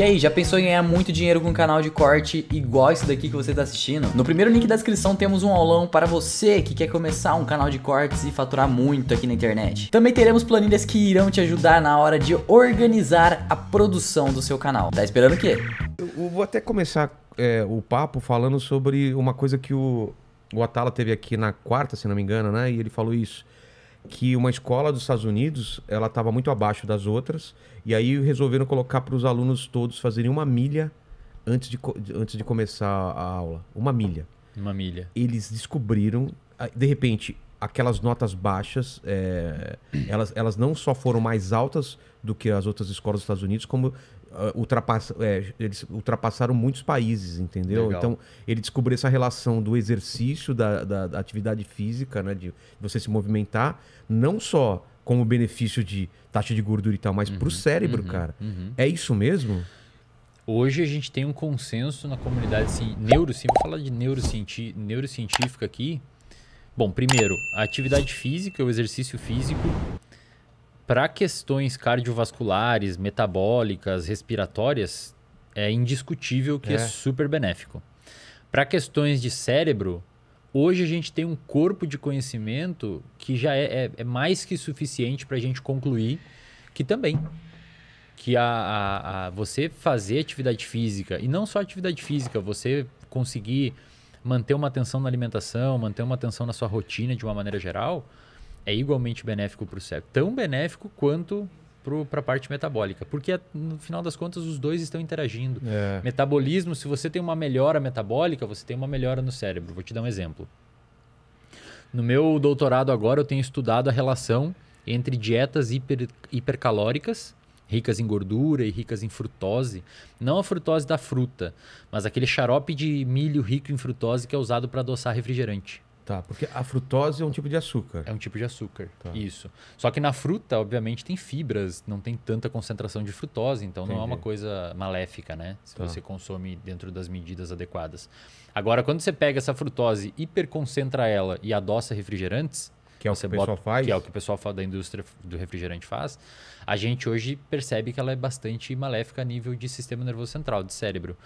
E aí, já pensou em ganhar muito dinheiro com um canal de corte igual esse daqui que você está assistindo? No primeiro link da descrição temos um aulão para você que quer começar um canal de cortes e faturar muito aqui na internet. Também teremos planilhas que irão te ajudar na hora de organizar a produção do seu canal. Tá esperando o quê? Eu vou até começar é, o papo falando sobre uma coisa que o, o Atala teve aqui na quarta, se não me engano, né? E ele falou isso que uma escola dos Estados Unidos ela estava muito abaixo das outras e aí resolveram colocar para os alunos todos fazerem uma milha antes de, antes de começar a aula. Uma milha. Uma milha. Eles descobriram, de repente, aquelas notas baixas, é, elas, elas não só foram mais altas do que as outras escolas dos Estados Unidos, como ah, ultrapassa, é, eles ultrapassaram muitos países, entendeu? Legal. Então, ele descobriu essa relação do exercício, da, da, da atividade física, né? De você se movimentar, não só como benefício de taxa de gordura e tal, mas uhum, para o cérebro, uhum, cara. Uhum. É isso mesmo? Hoje a gente tem um consenso na comunidade assim neurocientífica. Vou falar de neurocientífica aqui. Bom, primeiro, a atividade física, o exercício físico, para questões cardiovasculares, metabólicas, respiratórias, é indiscutível que é, é super benéfico. Para questões de cérebro, hoje a gente tem um corpo de conhecimento que já é, é, é mais que suficiente para a gente concluir que também que a, a, a, você fazer atividade física e não só atividade física, você conseguir manter uma atenção na alimentação, manter uma atenção na sua rotina de uma maneira geral, é igualmente benéfico para o cérebro. Tão benéfico quanto para a parte metabólica. Porque, no final das contas, os dois estão interagindo. É. Metabolismo, se você tem uma melhora metabólica, você tem uma melhora no cérebro. Vou te dar um exemplo. No meu doutorado agora, eu tenho estudado a relação entre dietas hiper, hipercalóricas, ricas em gordura e ricas em frutose. Não a frutose da fruta, mas aquele xarope de milho rico em frutose que é usado para adoçar refrigerante. Tá, porque a frutose é um tipo de açúcar. É um tipo de açúcar, tá. isso. Só que na fruta, obviamente, tem fibras, não tem tanta concentração de frutose, então Entendi. não é uma coisa maléfica, né? Se tá. você consome dentro das medidas adequadas. Agora, quando você pega essa frutose, hiperconcentra ela e adoça refrigerantes, que é o que o pessoal bota, faz. Que é o que o pessoal da indústria do refrigerante faz. A gente hoje percebe que ela é bastante maléfica a nível de sistema nervoso central, de cérebro.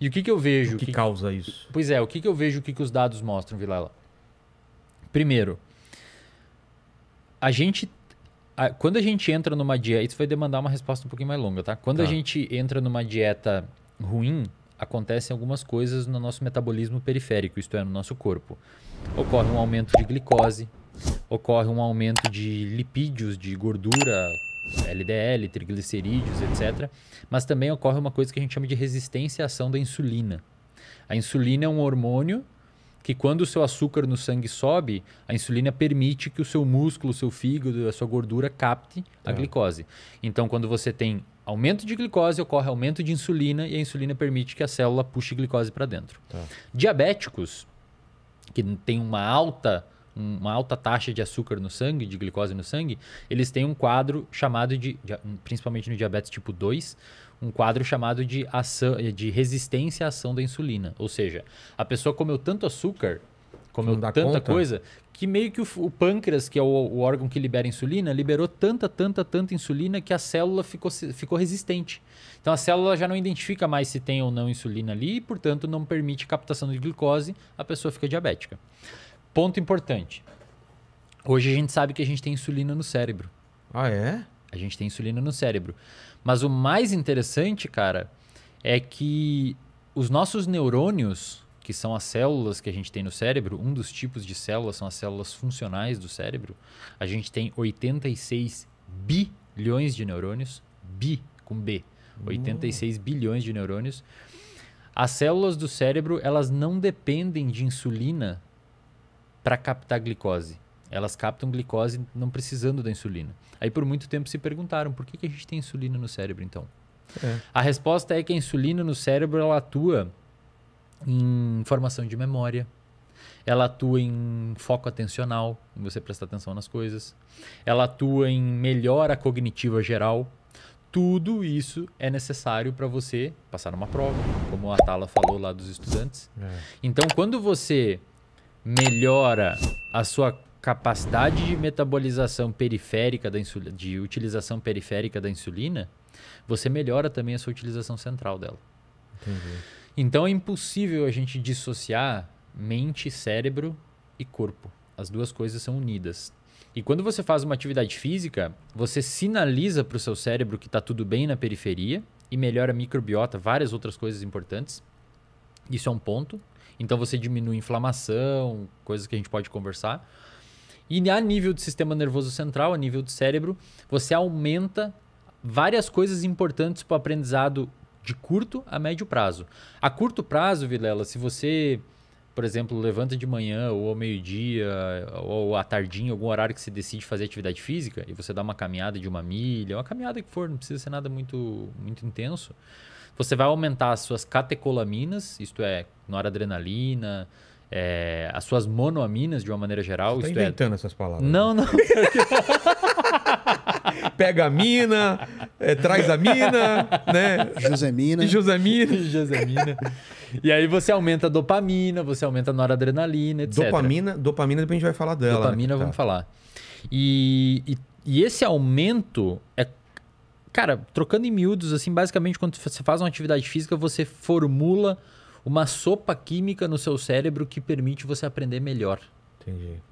E o que, que eu vejo. O que, que causa isso? Pois é, o que, que eu vejo, o que, que os dados mostram, Vilela? Primeiro, a gente. A, quando a gente entra numa dieta. Isso vai demandar uma resposta um pouquinho mais longa, tá? Quando tá. a gente entra numa dieta ruim, acontecem algumas coisas no nosso metabolismo periférico, isto é, no nosso corpo. Ocorre um aumento de glicose, ocorre um aumento de lipídios, de gordura, LDL, triglicerídeos, etc. Mas também ocorre uma coisa que a gente chama de resistência à ação da insulina. A insulina é um hormônio que quando o seu açúcar no sangue sobe, a insulina permite que o seu músculo, o seu fígado, a sua gordura capte a é. glicose. Então, quando você tem aumento de glicose, ocorre aumento de insulina e a insulina permite que a célula puxe glicose para dentro. Tá. Diabéticos que têm uma alta uma alta taxa de açúcar no sangue, de glicose no sangue, eles têm um quadro chamado de, principalmente no diabetes tipo 2, um quadro chamado de, ação, de resistência à ação da insulina. Ou seja, a pessoa comeu tanto açúcar, comeu tanta conta. coisa, que meio que o, o pâncreas, que é o, o, órgão que libera insulina, liberou tanta, tanta, tanta insulina que a célula ficou, ficou resistente. Então a célula já não identifica mais se tem ou não insulina ali e, portanto, não permite captação de glicose, a pessoa fica diabética. Ponto importante. Hoje a gente sabe que a gente tem insulina no cérebro. Ah, é? A gente tem insulina no cérebro. Mas o mais interessante, cara, é que os nossos neurônios, que são as células que a gente tem no cérebro, um dos tipos de células são as células funcionais do cérebro. A gente tem 86 bilhões de neurônios, bi com B, 86 hum. uh. bilhões de neurônios. As células do cérebro, elas não dependem de insulina para captar glicose. Elas captam glicose não precisando da insulina. Aí por muito tempo se perguntaram por que, que a gente tem insulina no cérebro então? É. A resposta é que a insulina no cérebro ela atua em formação de memória, ela atua em foco atencional, em você prestar atenção nas coisas, ela atua em melhora cognitiva geral. Tudo isso é necessário para você passar numa prova, como a Tala falou lá dos estudantes. É. Então, quando você melhora a sua capacidade de metabolização periférica da insulina, de utilização periférica da insulina, você melhora também a sua utilização central dela. Entendi. Então é impossível a gente dissociar mente, cérebro e corpo. As duas coisas são unidas. E quando você faz uma atividade física, você sinaliza para o seu cérebro que está tudo bem na periferia e melhora a microbiota, várias outras coisas importantes. Isso é um ponto. Então você diminui inflamação, coisas que a gente pode conversar. E a nível do sistema nervoso central, a nível do cérebro, você aumenta várias coisas importantes para o aprendizado de curto a médio prazo. A curto prazo, Vilela, se você por exemplo, levanta de manhã ou ao meio-dia ou à tardinha, algum horário que você decide fazer atividade física e você dá uma caminhada de uma milha, uma caminhada que for, não precisa ser nada muito, muito intenso, você vai aumentar as suas catecolaminas, isto é, noradrenalina, é, as suas monoaminas de uma maneira geral. Você tá é inventando é... essas palavras. Não, não. Pega a mina, é, traz a mina, né? Josemina. Josemina. Josemina. E aí você aumenta a dopamina, você aumenta a noradrenalina, etc. Dopamina, dopamina depois a gente vai falar dela. Né? Dopamina, né? vamos tá. falar. E, e, e, esse aumento é. Cara, trocando em miúdos, assim, basicamente, quando você faz uma atividade física, você formula uma sopa química no seu cérebro que permite você aprender melhor. Entendi.